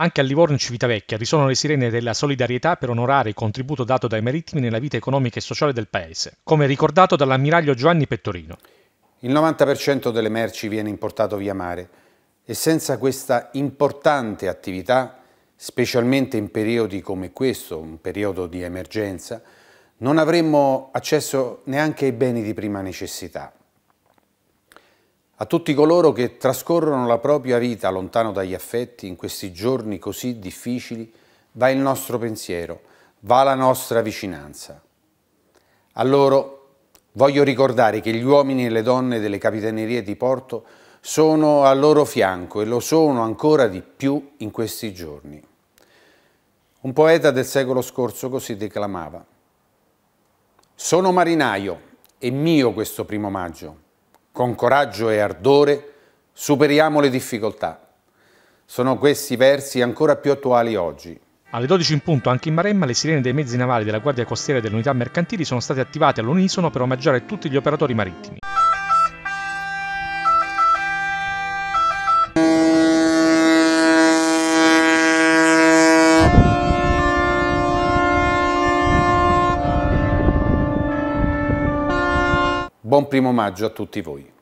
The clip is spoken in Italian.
Anche a Livorno in Civitavecchia risuonano le sirene della solidarietà per onorare il contributo dato dai marittimi nella vita economica e sociale del paese, come ricordato dall'ammiraglio Giovanni Pettorino. Il 90% delle merci viene importato via mare e senza questa importante attività, specialmente in periodi come questo, un periodo di emergenza, non avremmo accesso neanche ai beni di prima necessità. A tutti coloro che trascorrono la propria vita lontano dagli affetti in questi giorni così difficili va il nostro pensiero, va la nostra vicinanza. A loro voglio ricordare che gli uomini e le donne delle capitanerie di porto sono al loro fianco e lo sono ancora di più in questi giorni. Un poeta del secolo scorso così declamava Sono marinaio, è mio questo primo maggio con coraggio e ardore, superiamo le difficoltà. Sono questi versi ancora più attuali oggi. Alle 12 in punto anche in Maremma le sirene dei mezzi navali della Guardia Costiera e dell'Unità Mercantili sono state attivate all'unisono per omaggiare tutti gli operatori marittimi. Buon primo maggio a tutti voi.